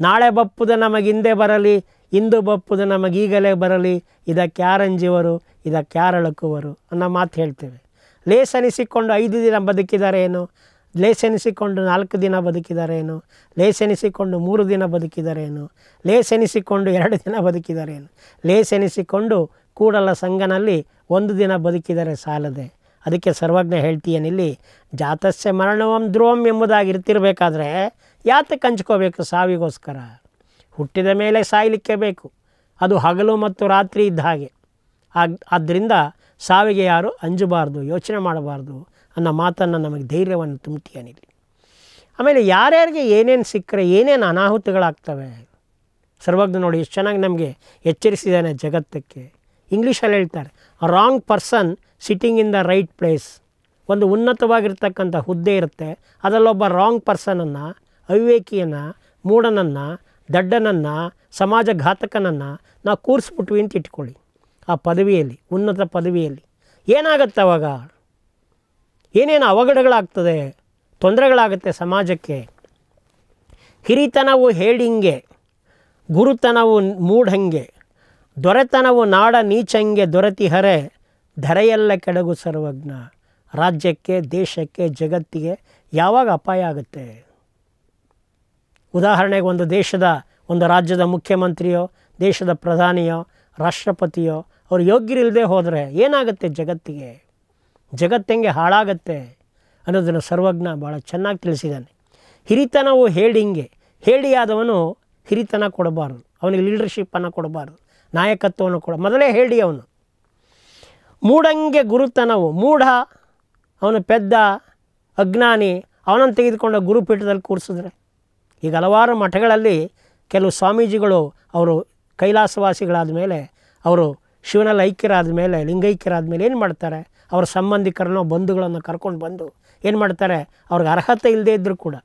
ನಾಳೆ ಬಪ್ಪುದ ನಮಗಿಂದೆ ಬರಲಿ ಇಂದು ಬಪ್ಪುದು ನಮಗೀಗಲೇ ಬರಲಿ ಇದಕ್ಕೆ ಯಾರಂಜಿವರು ಇದಕ್ಕೆ ಯಾರಳಕುವರು ಅನ್ನೋ ಮಾತು ಹೇಳ್ತೇವೆ ಲೇಸನಿಸಿಕೊಂಡು ಐದು ದಿನ ಬದುಕಿದ್ದಾರೆ ಏನು ಲೇಸೆನಿಸಿಕೊಂಡು ನಾಲ್ಕು ದಿನ ಬದುಕಿದಾರೇನು ಲೇಸೆನಿಸಿಕೊಂಡು ಮೂರು ದಿನ ಬದುಕಿದಾರೇನು ಲೇಸೆನಿಸಿಕೊಂಡು ಎರಡು ದಿನ ಬದುಕಿದಾರೇನು ಲೇಸೆನಿಸಿಕೊಂಡು ಕೂಡಲ ಸಂಘನಲ್ಲಿ ಒಂದು ದಿನ ಬದುಕಿದರೆ ಸಾಲದೆ ಅದಕ್ಕೆ ಸರ್ವಜ್ಞ ಹೇಳ್ತೀಯನಿಲ್ಲಿ ಜಾತಸ್ಯ ಮರಣವಂ ಧ್ರುವಂ ಎಂಬುದಾಗಿ ಇರ್ತಿರಬೇಕಾದ್ರೆ ಯಾತಕ್ಕೆ ಹಂಚ್ಕೋಬೇಕು ಸಾವಿಗೋಸ್ಕರ ಹುಟ್ಟಿದ ಮೇಲೆ ಸಾಯಲಿಕ್ಕೆ ಬೇಕು ಅದು ಹಗಲು ಮತ್ತು ರಾತ್ರಿ ಇದ್ದ ಹಾಗೆ ಆದ್ದರಿಂದ ಸಾವಿಗೆ ಯಾರು ಅಂಜಬಾರ್ದು ಯೋಚನೆ ಮಾಡಬಾರ್ದು ಅನ್ನೋ ಮಾತನ್ನು ನಮಗೆ ಧೈರ್ಯವನ್ನು ತುಂಬ್ತೀಯ ಆಮೇಲೆ ಯಾರ್ಯಾರಿಗೆ ಏನೇನು ಸಿಕ್ಕರೆ ಏನೇನು ಅನಾಹುತಗಳಾಗ್ತವೆ ಸರ್ವಜ್ಞ ನೋಡಿ ಎಷ್ಟು ಚೆನ್ನಾಗಿ ನಮಗೆ ಎಚ್ಚರಿಸಿದ್ದಾನೆ ಜಗತ್ತಕ್ಕೆ ಇಂಗ್ಲೀಷಲ್ಲಿ ಹೇಳ್ತಾರೆ wrong person sitting in the right place ಒಂದು ಉನ್ನತವಾಗಿರ್ತಕ್ಕಂಥ ಹುದ್ದೆ ಇರುತ್ತೆ ಅದರಲ್ಲೊಬ್ಬ ರಾಂಗ್ ಪರ್ಸನನ್ನು ಅವಿವೇಕಿಯನ್ನು ಮೂಢನನ್ನು ದಡ್ಡನನ್ನು ಸಮಾಜಘಾತಕನನ್ನು ನಾವು ಕೂರಿಸ್ಬಿಟ್ವಿ ಅಂತ ಇಟ್ಕೊಳ್ಳಿ ಆ ಪದವಿಯಲ್ಲಿ ಉನ್ನತ ಪದವಿಯಲ್ಲಿ ಏನಾಗತ್ತೆ ಅವಾಗ ಏನೇನು ಅವಘಡಗಳಾಗ್ತದೆ ತೊಂದರೆಗಳಾಗುತ್ತೆ ಸಮಾಜಕ್ಕೆ ಹಿರಿತನವು ಹೇಳಿಂಗೆ ಗುರುತನವು ಮೂಢಂಗೆ ದೊರೆತನವು ನಾಡ ನೀಚಂಗೆ ಹರೆ ಧರೆಯೆಲ್ಲ ಕೆಡಗು ಸರ್ವಜ್ಞ ರಾಜ್ಯಕ್ಕೆ ದೇಶಕ್ಕೆ ಜಗತ್ತಿಗೆ ಯಾವಾಗ ಅಪಾಯ ಆಗುತ್ತೆ ಉದಾಹರಣೆಗೆ ಒಂದು ದೇಶದ ಒಂದು ರಾಜ್ಯದ ಮುಖ್ಯಮಂತ್ರಿಯೋ ದೇಶದ ಪ್ರಧಾನಿಯೋ ರಾಷ್ಟ್ರಪತಿಯೋ ಅವ್ರು ಯೋಗ್ಯರಿಲ್ಲದೆ ಹೋದರೆ ಏನಾಗುತ್ತೆ ಜಗತ್ತಿಗೆ ಜಗತ್ತೆಂಗೆ ಹಾಳಾಗತ್ತೆ ಅನ್ನೋದನ್ನು ಸರ್ವಜ್ಞ ಭಾಳ ಚೆನ್ನಾಗಿ ತಿಳಿಸಿದ್ದಾನೆ ಹಿರಿತನವು ಹೇಳಿಂಗೆ ಆದವನು ಹಿರಿತನ ಕೊಡಬಾರ್ದು ಅವನಿಗೆ ಲೀಡರ್ಶಿಪ್ಪನ್ನು ಕೊಡಬಾರ್ದು ನಾಯಕತ್ವವನ್ನು ಕೊಡ ಮೊದಲೇ ಹೇಳಿ ಅವನು ಮೂಢಂಗೆ ಗುರುತನವು ಮೂಢ ಅವನು ಪೆದ್ದ ಅಜ್ಞಾನಿ ಅವನನ್ನು ತೆಗೆದುಕೊಂಡ ಗುರುಪೀಠದಲ್ಲಿ ಕೂರಿಸಿದ್ರೆ ಈಗ ಹಲವಾರು ಮಠಗಳಲ್ಲಿ ಕೆಲವು ಸ್ವಾಮೀಜಿಗಳು ಅವರು ಕೈಲಾಸವಾಸಿಗಳಾದ ಮೇಲೆ ಅವರು ಶಿವನಲ್ಲಿ ಐಕ್ಯರಾದ ಮೇಲೆ ಲಿಂಗೈಕ್ಯರಾದ ಮೇಲೆ ಏನು ಮಾಡ್ತಾರೆ ಅವ್ರ ಸಂಬಂಧಿಕರನ್ನೋ ಬಂಧುಗಳನ್ನು ಕರ್ಕೊಂಡು ಬಂದು ಏನು ಮಾಡ್ತಾರೆ ಅವ್ರಿಗೆ ಅರ್ಹತೆ ಇಲ್ಲದೇ ಇದ್ದರೂ ಕೂಡ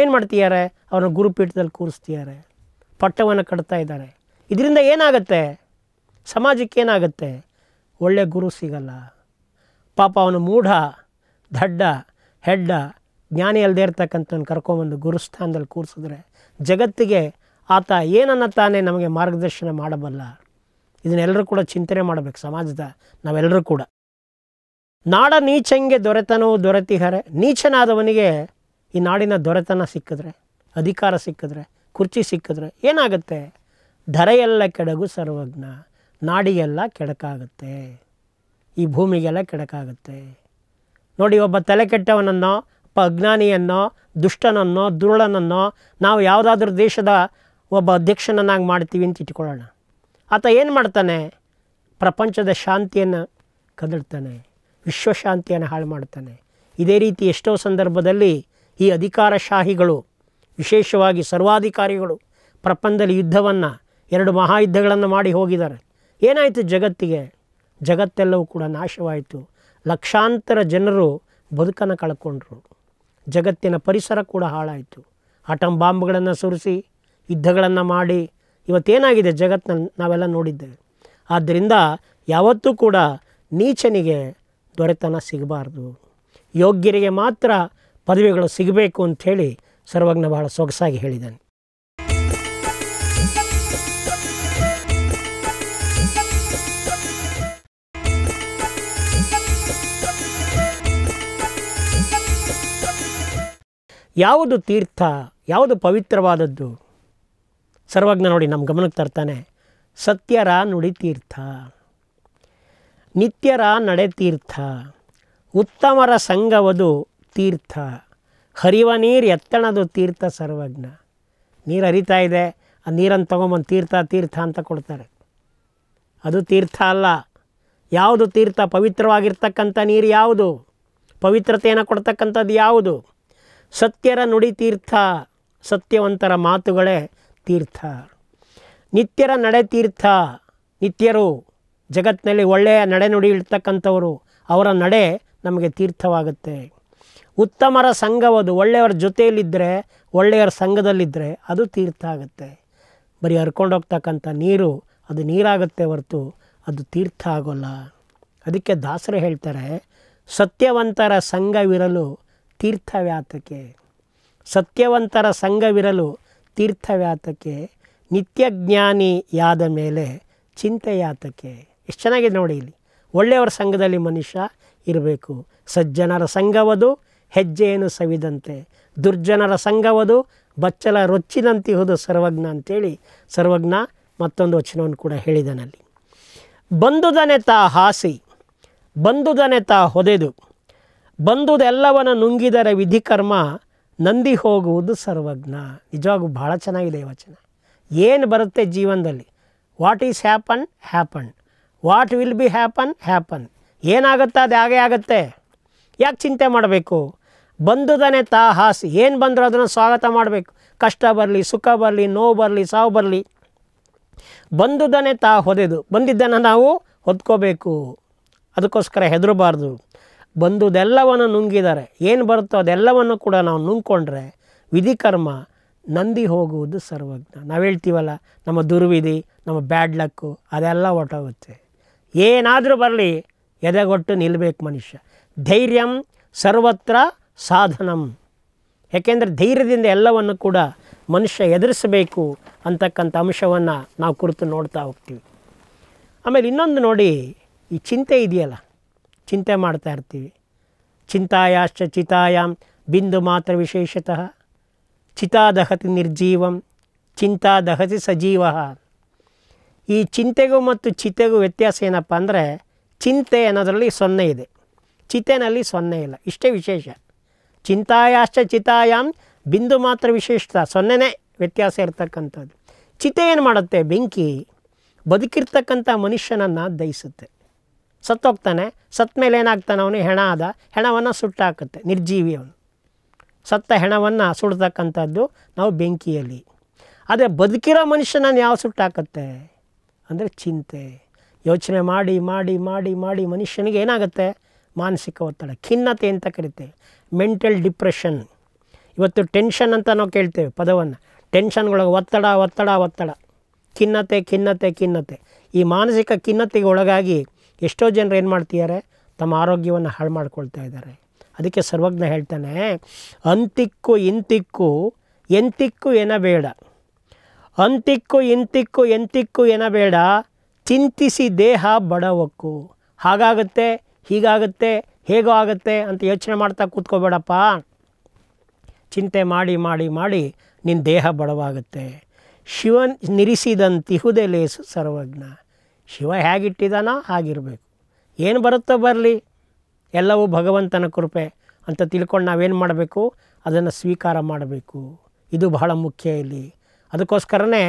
ಏನು ಮಾಡ್ತಿದ್ದಾರೆ ಅವ್ರನ್ನ ಗುರುಪೀಠದಲ್ಲಿ ಕೂರಿಸ್ತಿದ್ದಾರೆ ಪಟ್ಟವನ್ನು ಕಟ್ತಾ ಇದ್ದಾರೆ ಇದರಿಂದ ಏನಾಗುತ್ತೆ ಸಮಾಜಕ್ಕೆ ಏನಾಗುತ್ತೆ ಒಳ್ಳೆಯ ಗುರು ಸಿಗಲ್ಲ ಪಾಪ ಅವನು ಮೂಢ ದಡ್ಡ ಹೆಡ್ಡ ಜ್ಞಾನಿ ಅಲ್ಲದೆ ಇರ್ತಕ್ಕಂಥವ್ನ ಕರ್ಕೊಂಬಂದು ಗುರುಸ್ಥಾನದಲ್ಲಿ ಕೂರಿಸಿದ್ರೆ ಜಗತ್ತಿಗೆ ಆತ ಏನನ್ನ ತಾನೇ ನಮಗೆ ಮಾರ್ಗದರ್ಶನ ಮಾಡಬಲ್ಲ ಇದನ್ನೆಲ್ಲರೂ ಕೂಡ ಚಿಂತನೆ ಮಾಡಬೇಕು ಸಮಾಜದ ನಾವೆಲ್ಲರೂ ಕೂಡ ನಾಡ ನೀಚಂಗೆ ದೊರೆತನೋ ದೊರೆತಿಹರೆ ನೀಚನಾದವನಿಗೆ ಈ ನಾಡಿನ ದೊರೆತನ ಸಿಕ್ಕಿದ್ರೆ ಅಧಿಕಾರ ಸಿಕ್ಕಿದ್ರೆ ಕುರ್ಚಿ ಸಿಕ್ಕಿದ್ರೆ ಏನಾಗುತ್ತೆ ಧರೆಯೆಲ್ಲ ಕೆಡಗು ಸರ್ವಜ್ಞ ನಾಡಿಗೆಲ್ಲ ಕೆಡಕಾಗುತ್ತೆ ಈ ಭೂಮಿಗೆಲ್ಲ ಕೆಡಕಾಗುತ್ತೆ ನೋಡಿ ಒಬ್ಬ ತಲೆ ಕೆಟ್ಟವನನ್ನೋ ಒಬ್ಬ ಅಜ್ಞಾನಿಯನ್ನೋ ದುಷ್ಟನನ್ನೋ ದುರುಳನನ್ನೋ ನಾವು ಯಾವುದಾದ್ರೂ ದೇಶದ ಒಬ್ಬ ಅಧ್ಯಕ್ಷನನ್ನಾಗಿ ಮಾಡ್ತೀವಿ ಅಂತ ಇಟ್ಕೊಳ್ಳೋಣ ಆತ ಏನು ಮಾಡ್ತಾನೆ ಪ್ರಪಂಚದ ಶಾಂತಿಯನ್ನು ಕದಡ್ತಾನೆ ವಿಶ್ವಶಾಂತಿಯನ್ನು ಹಾಳು ಮಾಡ್ತಾನೆ ಇದೇ ರೀತಿ ಎಷ್ಟೋ ಸಂದರ್ಭದಲ್ಲಿ ಈ ಅಧಿಕಾರಶಾಹಿಗಳು ವಿಶೇಷವಾಗಿ ಸರ್ವಾಧಿಕಾರಿಗಳು ಪ್ರಪಂಚದಲ್ಲಿ ಯುದ್ಧವನ್ನು ಎರಡು ಮಹಾಯುದ್ಧಗಳನ್ನು ಮಾಡಿ ಹೋಗಿದ್ದಾರೆ ಏನಾಯಿತು ಜಗತ್ತಿಗೆ ಜಗತ್ತೆಲ್ಲವೂ ಕೂಡ ನಾಶವಾಯಿತು ಲಕ್ಷಾಂತರ ಜನರು ಬದುಕನ್ನು ಕಳ್ಕೊಂಡ್ರು ಜಗತ್ತಿನ ಪರಿಸರ ಕೂಡ ಹಾಳಾಯಿತು ಆಟಮ್ ಬಾಂಬ್ಗಳನ್ನು ಸುರಿಸಿ ಯುದ್ಧಗಳನ್ನು ಮಾಡಿ ಇವತ್ತೇನಾಗಿದೆ ಜಗತ್ತನ್ನ ನಾವೆಲ್ಲ ನೋಡಿದ್ದೇವೆ ಆದ್ದರಿಂದ ಯಾವತ್ತೂ ಕೂಡ ನೀಚನಿಗೆ ದೊರೆತನ ಸಿಗಬಾರ್ದು ಯೋಗ್ಯರಿಗೆ ಮಾತ್ರ ಪದವಿಗಳು ಸಿಗಬೇಕು ಅಂಥೇಳಿ ಸರ್ವಜ್ಞ ಬಹಳ ಸೊಗಸಾಗಿ ಹೇಳಿದ್ದಾನೆ ಯಾವುದು ತೀರ್ಥ ಯಾವುದು ಪವಿತ್ರವಾದದ್ದು ಸರ್ವಜ್ಞ ನೋಡಿ ನಮ್ಮ ಗಮನಕ್ಕೆ ತರ್ತಾನೆ ಸತ್ಯರ ನುಡಿ ತೀರ್ಥ ನಿತ್ಯರ ನಡೆತೀರ್ಥ ಉತ್ತಮರ ಸಂಘವದು ತೀರ್ಥ ಹರಿವ ನೀರು ಎತ್ತಣದು ತೀರ್ಥ ಸರ್ವಜ್ಞ ನೀರು ಹರಿತಾ ಇದೆ ಆ ನೀರನ್ನು ತೊಗೊಂಬಂದು ತೀರ್ಥ ತೀರ್ಥ ಅಂತ ಕೊಡ್ತಾರೆ ಅದು ತೀರ್ಥ ಅಲ್ಲ ಯಾವುದು ತೀರ್ಥ ಪವಿತ್ರವಾಗಿರ್ತಕ್ಕಂಥ ನೀರು ಯಾವುದು ಪವಿತ್ರತೆಯನ್ನು ಕೊಡ್ತಕ್ಕಂಥದ್ದು ಯಾವುದು ಸತ್ಯರ ನುಡಿ ತೀರ್ಥ ಸತ್ಯವಂತರ ಮಾತುಗಳೇ ತೀರ್ಥ ನಿತ್ಯರ ನಡೆ ತೀರ್ಥ ನಿತ್ಯರು ಜಗತ್ತಿನಲ್ಲಿ ಒಳ್ಳೆಯ ನಡೆನುಡಿ ಇರ್ತಕ್ಕಂಥವರು ಅವರ ನಡೆ ನಮಗೆ ತೀರ್ಥವಾಗುತ್ತೆ ಉತ್ತಮರ ಸಂಘವದು ಒಳ್ಳೆಯವರ ಜೊತೆಯಲ್ಲಿದ್ದರೆ ಒಳ್ಳೆಯವರ ಸಂಘದಲ್ಲಿದ್ದರೆ ಅದು ತೀರ್ಥ ಆಗುತ್ತೆ ಬರೀ ಹರ್ಕೊಂಡೋಗ್ತಕ್ಕಂಥ ನೀರು ಅದು ನೀರಾಗುತ್ತೆ ಹೊರತು ಅದು ತೀರ್ಥ ಆಗೋಲ್ಲ ಅದಕ್ಕೆ ದಾಸರು ಹೇಳ್ತಾರೆ ಸತ್ಯವಂತರ ಸಂಘವಿರಲು ತೀರ್ಥವ್ಯಾತಕೆ ಸತ್ಯವಂತರ ಸಂಘವಿರಲು ತೀರ್ಥವ್ಯಾತಕ್ಕೆ ನಿತ್ಯಜ್ಞಾನಿಯಾದ ಮೇಲೆ ಚಿಂತೆಯಾತಕ್ಕೆ ಎಷ್ಟು ಚೆನ್ನಾಗಿದೆ ನೋಡಿ ಇಲ್ಲಿ ಒಳ್ಳೆಯವರ ಸಂಘದಲ್ಲಿ ಮನುಷ್ಯ ಇರಬೇಕು ಸಜ್ಜನರ ಸಂಘವದು ಹೆಜ್ಜೆಯನ್ನು ಸವಿದಂತೆ ದುರ್ಜನರ ಸಂಘವದು ಬಚ್ಚಲ ರೊಚ್ಚಿನಂತಿಹುದು ಸರ್ವಜ್ಞ ಅಂತೇಳಿ ಸರ್ವಜ್ಞ ಮತ್ತೊಂದು ವಚನವನ್ನು ಕೂಡ ಹೇಳಿದನಲ್ಲಿ ಬಂದುದನೆ ತಾ ಹಾಸಿ ಬಂದುದನೆ ತಾ ಹೊದೆದು ಬಂದುದೆಲ್ಲವನ ನುಂಗಿದರೆ ವಿಧಿಕರ್ಮ ನಂದಿ ಹೋಗುವುದು ಸರ್ವಜ್ಞ ನಿಜವಾಗೂ ಭಾಳ ಚೆನ್ನಾಗಿದೆ ಈ ವಚನ ಏನು ಬರುತ್ತೆ ಜೀವನದಲ್ಲಿ what is happen happen what will be happen happen ಏನಾಗುತ್ತೆ ಅದು ಹಾಗೆ ಆಗುತ್ತೆ ಯಾಕೆ ಚಿಂತೆ ಮಾಡಬೇಕು ಬಂದುದನೇ ತಾ ಹಾಸ್ ಏನು ಬಂದರೂ ಅದನ್ನು ಸ್ವಾಗತ ಮಾಡಬೇಕು ಕಷ್ಟ ಬರಲಿ ಸುಖ ಬರಲಿ ನೋವು ಬರಲಿ ಸಾವು ಬರಲಿ ಬಂದುದನ್ನೇ ತಾ ಹೊದೆದು ಬಂದಿದ್ದನ್ನು ನಾವು ಹೊತ್ಕೋಬೇಕು ಅದಕ್ಕೋಸ್ಕರ ಹೆದರಬಾರ್ದು ಬಂದುದೆಲ್ಲವನ್ನು ನುಂಗಿದ್ದಾರೆ ಏನು ಬರುತ್ತೋ ಅದೆಲ್ಲವನ್ನು ಕೂಡ ನಾವು ನುಂಗ್ಕೊಂಡ್ರೆ ವಿಧಿಕರ್ಮ ನಂದಿ ಹೋಗುವುದು ಸರ್ವಜ್ಞ ನಾವು ಹೇಳ್ತೀವಲ್ಲ ನಮ್ಮ ದುರ್ವಿಧಿ ನಮ್ಮ ಬ್ಯಾಡ್ ಲಕ್ಕು ಅದೆಲ್ಲ ಹೊಟ್ಟೋಗುತ್ತೆ ಏನಾದರೂ ಬರಲಿ ಎದೆಗೊಟ್ಟು ನಿಲ್ಲಬೇಕು ಮನುಷ್ಯ ಧೈರ್ಯಂ ಸರ್ವತ್ರ ಸಾಧನಂ ಯಾಕೆಂದರೆ ಧೈರ್ಯದಿಂದ ಎಲ್ಲವನ್ನು ಕೂಡ ಮನುಷ್ಯ ಎದುರಿಸಬೇಕು ಅಂತಕ್ಕಂಥ ಅಂಶವನ್ನು ನಾವು ಕುರಿತು ನೋಡ್ತಾ ಹೋಗ್ತೀವಿ ಆಮೇಲೆ ಇನ್ನೊಂದು ನೋಡಿ ಈ ಚಿಂತೆ ಇದೆಯಲ್ಲ ಚಿಂತೆ ಮಾಡ್ತಾ ಇರ್ತೀವಿ ಚಿಂತಾಯಾಶ್ಚ ಚಿತಾಯಾಮ್ ಬಿಂದು ಮಾತ್ರ ವಿಶೇಷತಃ ಚಿತಾ ದಹತಿ ನಿರ್ಜೀವಂ ಚಿಂತಾ ದಹತಿ ಸಜೀವ ಈ ಚಿಂತೆಗೂ ಮತ್ತು ಚಿತೆಗೂ ವ್ಯತ್ಯಾಸ ಏನಪ್ಪ ಅಂದರೆ ಚಿಂತೆ ಅನ್ನೋದರಲ್ಲಿ ಸೊನ್ನೆ ಇದೆ ಚಿತೆನಲ್ಲಿ ಸೊನ್ನೆ ಇಲ್ಲ ಇಷ್ಟೇ ವಿಶೇಷ ಚಿಂತಾಯಾಶ್ಚ ಚಿತಾಯಾಮ್ ಬಿಂದು ಮಾತ್ರ ವಿಶೇಷತ ಸೊನ್ನೆನೇ ವ್ಯತ್ಯಾಸ ಇರತಕ್ಕಂಥದ್ದು ಚಿತೆ ಏನು ಮಾಡುತ್ತೆ ಬೆಂಕಿ ಬದುಕಿರ್ತಕ್ಕಂಥ ಮನುಷ್ಯನನ್ನು ದಹಿಸುತ್ತೆ ಸತ್ತೋಗ್ತಾನೆ ಸತ್ತ ಮೇಲೆ ಏನಾಗ್ತಾನೆ ಅವನು ಹೆಣ ಆದ ಹೆಣವನ್ನು ಸುಟ್ಟಾಕುತ್ತೆ ನಿರ್ಜೀವಿ ಅವನು ಸತ್ತ ಹೆಣವನ್ನು ಸುಡ್ತಕ್ಕಂಥದ್ದು ನಾವು ಬೆಂಕಿಯಲ್ಲಿ ಆದರೆ ಬದುಕಿರೋ ಮನುಷ್ಯನನ್ನು ಯಾವ ಸುಟ್ಟಾಕತ್ತೆ ಅಂದರೆ ಚಿಂತೆ ಯೋಚನೆ ಮಾಡಿ ಮಾಡಿ ಮಾಡಿ ಮಾಡಿ ಮನುಷ್ಯನಿಗೆ ಏನಾಗುತ್ತೆ ಮಾನಸಿಕ ಒತ್ತಡ ಖಿನ್ನತೆ ಅಂತ ಕರಿತೇವೆ ಮೆಂಟಲ್ ಡಿಪ್ರೆಷನ್ ಇವತ್ತು ಟೆನ್ಷನ್ ಅಂತ ನಾವು ಕೇಳ್ತೇವೆ ಪದವನ್ನು ಟೆನ್ಷನ್ಗೊಳಗೆ ಒತ್ತಡ ಒತ್ತಡ ಒತ್ತಡ ಖಿನ್ನತೆ ಖಿನ್ನತೆ ಖಿನ್ನತೆ ಈ ಮಾನಸಿಕ ಖಿನ್ನತೆಗೆ ಒಳಗಾಗಿ ಎಷ್ಟೋ ಜನರು ಏನು ಮಾಡ್ತಿದ್ದಾರೆ ತಮ್ಮ ಆರೋಗ್ಯವನ್ನು ಹಾಳು ಮಾಡ್ಕೊಳ್ತಾ ಇದ್ದಾರೆ ಅದಕ್ಕೆ ಸರ್ವಜ್ಞ ಹೇಳ್ತಾನೆ ಅಂತಿಕ್ಕು ಇಂತಿಕ್ಕು ಎಂತಿಕ್ಕು ಏನ ಬೇಡ ಅಂತಿಕ್ಕು ಇಂತಿಕ್ಕು ಎಂತಿಕ್ಕು ಏನೋ ಬೇಡ ಚಿಂತಿಸಿ ದೇಹ ಬಡವಕ್ಕು ಹಾಗಾಗತ್ತೆ ಹೀಗಾಗುತ್ತೆ ಹೇಗೋ ಆಗುತ್ತೆ ಅಂತ ಯೋಚನೆ ಮಾಡ್ತಾ ಕೂತ್ಕೋಬೇಡಪ್ಪ ಚಿಂತೆ ಮಾಡಿ ಮಾಡಿ ಮಾಡಿ ನಿನ್ನ ದೇಹ ಬಡವಾಗುತ್ತೆ ಶಿವನ್ ನಿರಿಸಿದಂತಿಹುದೆ ಲೇಸು ಸರ್ವಜ್ಞ ಶಿವ ಹೇಗಿಟ್ಟಿದಾನೋ ಆಗಿರಬೇಕು ಏನು ಬರುತ್ತೋ ಬರಲಿ ಎಲ್ಲವೂ ಭಗವಂತನ ಕೃಪೆ ಅಂತ ತಿಳ್ಕೊಂಡು ನಾವೇನು ಮಾಡಬೇಕು ಅದನ್ನು ಸ್ವೀಕಾರ ಮಾಡಬೇಕು ಇದು ಬಹಳ ಮುಖ್ಯ ಇಲ್ಲಿ ಅದಕ್ಕೋಸ್ಕರನೇ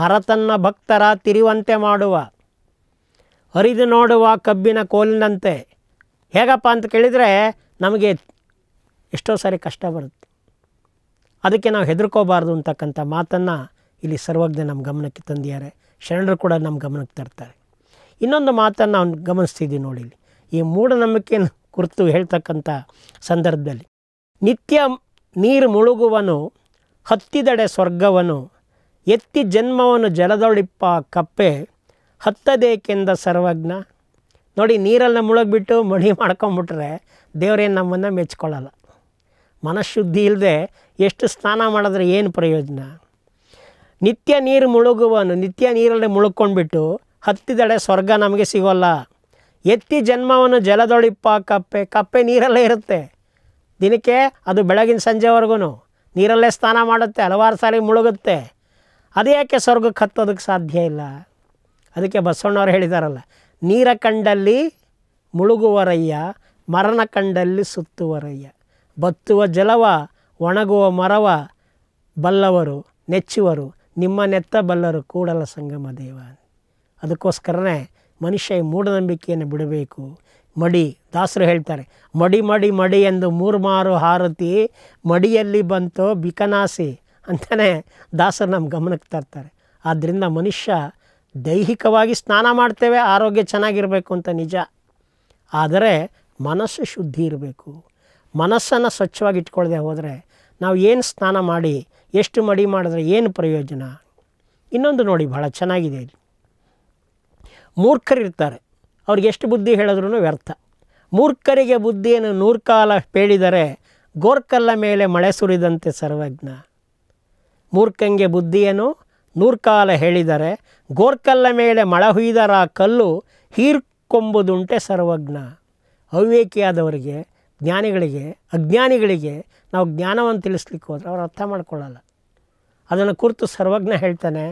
ಹರತನ್ನ ಭಕ್ತರ ತಿರಿವಂತೆ ಮಾಡುವ ಹರಿದು ನೋಡುವ ಕಬ್ಬಿನ ಕೋಲಿನಂತೆ ಹೇಗಪ್ಪ ಅಂತ ಕೇಳಿದರೆ ನಮಗೆ ಎಷ್ಟೋ ಸಾರಿ ಕಷ್ಟ ಬರುತ್ತೆ ಅದಕ್ಕೆ ನಾವು ಹೆದರ್ಕೋಬಾರ್ದು ಅಂತಕ್ಕಂಥ ಮಾತನ್ನು ಇಲ್ಲಿ ಸರ್ವಜ್ಞ ನಮ್ಮ ಗಮನಕ್ಕೆ ತಂದಿದ್ದಾರೆ ಶರಣರು ಕೂಡ ನಮ್ಮ ಗಮನಕ್ಕೆ ತರ್ತಾರೆ ಇನ್ನೊಂದು ಮಾತನ್ನು ಅವ್ನು ಗಮನಿಸ್ತಿದ್ದೀವಿ ನೋಡಿ ಇಲ್ಲಿ ಈ ಮೂಢನಂಬಿಕೆ ಕುರಿತು ಹೇಳ್ತಕ್ಕಂಥ ಸಂದರ್ಭದಲ್ಲಿ ನಿತ್ಯ ನೀರು ಮುಳುಗುವನು ಹತ್ತಿದಡೆ ಸ್ವರ್ಗವನು ಎತ್ತಿ ಜನ್ಮವನ್ನು ಜಲದೊಳಿಪ್ಪ ಕಪ್ಪೆ ಹತ್ತದೇಕೆಂದ ಸರ್ವಜ್ಞ ನೋಡಿ ನೀರಲ್ಲೇ ಮುಳುಗ್ಬಿಟ್ಟು ಮಣಿ ಮಾಡ್ಕೊಂಬಿಟ್ರೆ ದೇವರೇನು ನಮ್ಮನ್ನು ಮೆಚ್ಕೊಳ್ಳಲ್ಲ ಮನಃಶುದ್ಧಿ ಇಲ್ಲದೆ ಎಷ್ಟು ಸ್ನಾನ ಮಾಡಿದ್ರೆ ಏನು ಪ್ರಯೋಜನ ನಿತ್ಯ ನೀರು ಮುಳುಗುವನು ನಿತ್ಯ ನೀರಲ್ಲಿ ಮುಳುಗ್ಕೊಂಡ್ಬಿಟ್ಟು ಹತ್ತಿದಡೆ ಸ್ವರ್ಗ ನಮಗೆ ಸಿಗೋಲ್ಲ ಎತ್ತಿ ಜನ್ಮವನ್ನು ಜಲದೊಳಿಪ್ಪ ಕಪ್ಪೆ ಕಪ್ಪೆ ನೀರಲ್ಲೇ ಇರುತ್ತೆ ದಿನಕ್ಕೆ ಅದು ಬೆಳಗಿನ ಸಂಜೆವರೆಗೂ ನೀರಲ್ಲೇ ಸ್ನಾನ ಮಾಡುತ್ತೆ ಹಲವಾರು ಸಾರಿ ಮುಳುಗುತ್ತೆ ಅದ್ಯಾಕೆ ಸ್ವರ್ಗಕ್ಕೆ ಹತ್ತೋದಕ್ಕೆ ಸಾಧ್ಯ ಇಲ್ಲ ಅದಕ್ಕೆ ಬಸವಣ್ಣವ್ರು ಹೇಳಿದಾರಲ್ಲ ನೀರ ಕಂಡಲ್ಲಿ ಮುಳುಗುವರಯ್ಯ ಮರಣ ಕಂಡಲ್ಲಿ ಸುತ್ತುವರಯ್ಯ ಬತ್ತುವ ಜಲವ ಒಣಗುವ ಮರವ ಬಲ್ಲವರು ನೆಚ್ಚುವರು ನಿಮ್ಮ ನೆತ್ತ ಬಲ್ಲರು ಕೂಡಲ ಸಂಗಮ ದೇವ ಅದಕ್ಕೋಸ್ಕರನೇ ಮನುಷ್ಯ ಈ ಮೂಢನಂಬಿಕೆಯನ್ನು ಬಿಡಬೇಕು ಮಡಿ ದಾಸರು ಹೇಳ್ತಾರೆ ಮಡಿ ಮಡಿ ಮಡಿ ಎಂದು ಮೂರು ಮಾರು ಹಾರತಿ ಮಡಿಯಲ್ಲಿ ಬಂತು ಬಿಕನಾಸಿ ಅಂತಲೇ ದಾಸರು ನಮ್ಮ ಗಮನಕ್ಕೆ ತರ್ತಾರೆ ಆದ್ದರಿಂದ ಮನುಷ್ಯ ದೈಹಿಕವಾಗಿ ಸ್ನಾನ ಮಾಡ್ತೇವೆ ಆರೋಗ್ಯ ಚೆನ್ನಾಗಿರಬೇಕು ಅಂತ ನಿಜ ಆದರೆ ಮನಸ್ಸು ಶುದ್ಧಿ ಇರಬೇಕು ಮನಸ್ಸನ್ನು ಸ್ವಚ್ಛವಾಗಿ ಇಟ್ಕೊಳ್ಳದೆ ಹೋದರೆ ನಾವು ಏನು ಸ್ನಾನ ಮಾಡಿ ಎಷ್ಟು ಮಡಿ ಮಾಡಿದ್ರೆ ಏನು ಪ್ರಯೋಜನ ಇನ್ನೊಂದು ನೋಡಿ ಬಹಳ ಚೆನ್ನಾಗಿದೆ ಇಲ್ಲಿ ಮೂರ್ಖರಿರ್ತಾರೆ ಅವ್ರಿಗೆ ಎಷ್ಟು ಬುದ್ಧಿ ಹೇಳಿದ್ರೂ ವ್ಯರ್ಥ ಮೂರ್ಖರಿಗೆ ಬುದ್ಧಿಯನ್ನು ನೂರ್ಕಾಲ ಪೇಳಿದರೆ ಗೋರ್ಕಲ್ಲ ಮೇಲೆ ಮಳೆ ಸುರಿದಂತೆ ಸರ್ವಜ್ಞ ಮೂರ್ಖಂಗೆ ಬುದ್ಧಿಯನು ನೂರ್ಕಾಲ ಹೇಳಿದರೆ ಗೋರ್ಕಲ್ಲ ಮೇಲೆ ಮಳೆ ಹುಯ್ದರ ಕಲ್ಲು ಹೀರ್ಕೊಂಬುದುಂಟೆ ಸರ್ವಜ್ಞ ಅವಿವೇಕಿಯಾದವರಿಗೆ ಜ್ಞಾನಿಗಳಿಗೆ ಅಜ್ಞಾನಿಗಳಿಗೆ ನಾವು ಜ್ಞಾನವನ್ನು ತಿಳಿಸ್ಲಿಕ್ಕೆ ಹೋದರೆ ಅವ್ರು ಅರ್ಥ ಮಾಡ್ಕೊಳ್ಳಲ್ಲ ಅದನ್ನು ಕುರಿತು ಸರ್ವಜ್ಞ ಹೇಳ್ತಾನೆ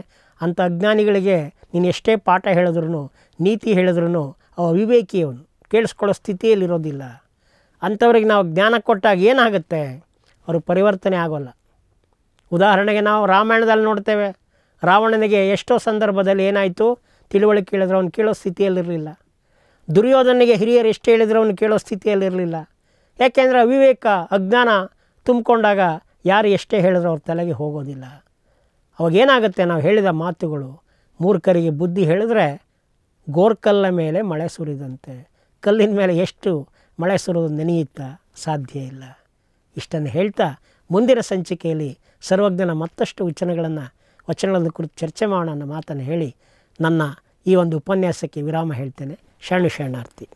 ಅಂಥ ಅಜ್ಞಾನಿಗಳಿಗೆ ನೀನು ಎಷ್ಟೇ ಪಾಠ ಹೇಳಿದ್ರು ನೀತಿ ಹೇಳಿದ್ರು ಅವ ಅವಿವೇಕಿಯವನು ಕೇಳಿಸ್ಕೊಳ್ಳೋ ಸ್ಥಿತಿಯಲ್ಲಿರೋದಿಲ್ಲ ಅಂಥವ್ರಿಗೆ ನಾವು ಜ್ಞಾನ ಕೊಟ್ಟಾಗ ಏನಾಗುತ್ತೆ ಅವರು ಪರಿವರ್ತನೆ ಆಗೋಲ್ಲ ಉದಾಹರಣೆಗೆ ನಾವು ರಾಮಾಯಣದಲ್ಲಿ ನೋಡ್ತೇವೆ ರಾವಣನಿಗೆ ಎಷ್ಟೋ ಸಂದರ್ಭದಲ್ಲಿ ಏನಾಯಿತು ತಿಳುವಳಿಕೆ ಕೇಳಿದ್ರೆ ಅವನು ಕೇಳೋ ಸ್ಥಿತಿಯಲ್ಲಿರಲಿಲ್ಲ ದುರ್ಯೋಧನಿಗೆ ಹಿರಿಯರು ಎಷ್ಟು ಹೇಳಿದ್ರೆ ಅವನು ಕೇಳೋ ಸ್ಥಿತಿಯಲ್ಲಿರಲಿಲ್ಲ ಯಾಕೆಂದರೆ ಅವಿವೇಕ ಅಜ್ಞಾನ ತುಂಬಿಕೊಂಡಾಗ ಯಾರು ಎಷ್ಟೇ ಹೇಳಿದ್ರು ಅವ್ರ ತಲೆಗೆ ಹೋಗೋದಿಲ್ಲ ಅವಾಗೇನಾಗುತ್ತೆ ನಾವು ಹೇಳಿದ ಮಾತುಗಳು ಮೂರ್ಖರಿಗೆ ಬುದ್ಧಿ ಹೇಳಿದ್ರೆ ಗೋರ್ಕಲ್ಲ ಮೇಲೆ ಮಳೆ ಸುರಿದಂತೆ ಕಲ್ಲಿನ ಮೇಲೆ ಎಷ್ಟು ಮಳೆ ಸುರೋದು ನೆನೆಯುತ್ತಾ ಸಾಧ್ಯ ಇಲ್ಲ ಇಷ್ಟನ್ನು ಹೇಳ್ತಾ ಮುಂದಿನ ಸಂಚಿಕೆಯಲ್ಲಿ ಸರ್ವಜ್ಞನ ಮತ್ತಷ್ಟು ವಚನಗಳನ್ನು ವಚನಗಳ ಕುರಿತು ಚರ್ಚೆ ಮಾಡೋಣ ಅನ್ನೋ ಮಾತನ್ನು ಹೇಳಿ ನನ್ನ ಈ ಒಂದು ಉಪನ್ಯಾಸಕ್ಕೆ ವಿರಾಮ ಹೇಳ್ತೇನೆ ಶರಣು ಶರಣಾರ್ಥಿ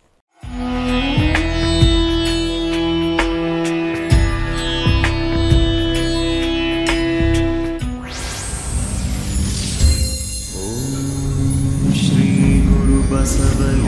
ಬಸವರು